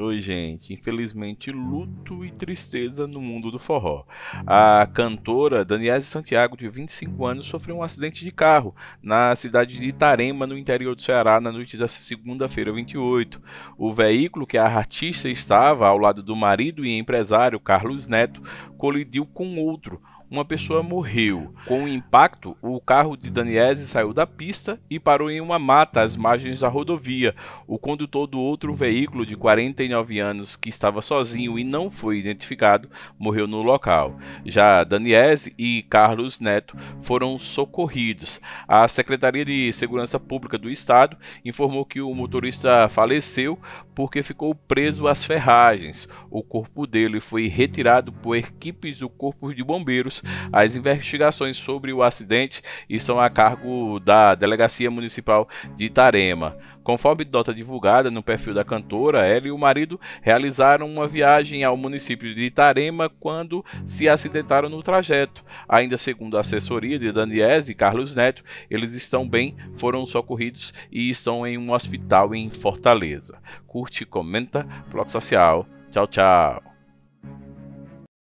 Oi, gente. Infelizmente, luto e tristeza no mundo do forró. Uhum. A cantora Daniela Santiago, de 25 anos, sofreu um acidente de carro na cidade de Itarema, no interior do Ceará, na noite desta segunda-feira, 28. O veículo que a artista estava ao lado do marido e empresário Carlos Neto colidiu com outro, uma pessoa morreu. Com o impacto, o carro de Daniese saiu da pista e parou em uma mata às margens da rodovia. O condutor do outro veículo, de 49 anos, que estava sozinho e não foi identificado, morreu no local. Já Daniese e Carlos Neto foram socorridos. A Secretaria de Segurança Pública do Estado informou que o motorista faleceu porque ficou preso às ferragens. O corpo dele foi retirado por equipes do Corpo de Bombeiros Hum. As investigações sobre o acidente estão a cargo da Delegacia Municipal de Itarema. Conforme nota divulgada no perfil da cantora, ela e o marido realizaram uma viagem ao município de Itarema quando se acidentaram no trajeto. Ainda segundo a assessoria de Daniese e Carlos Neto, eles estão bem, foram socorridos e estão em um hospital em Fortaleza. Curte, comenta, Bloco social. Tchau, tchau.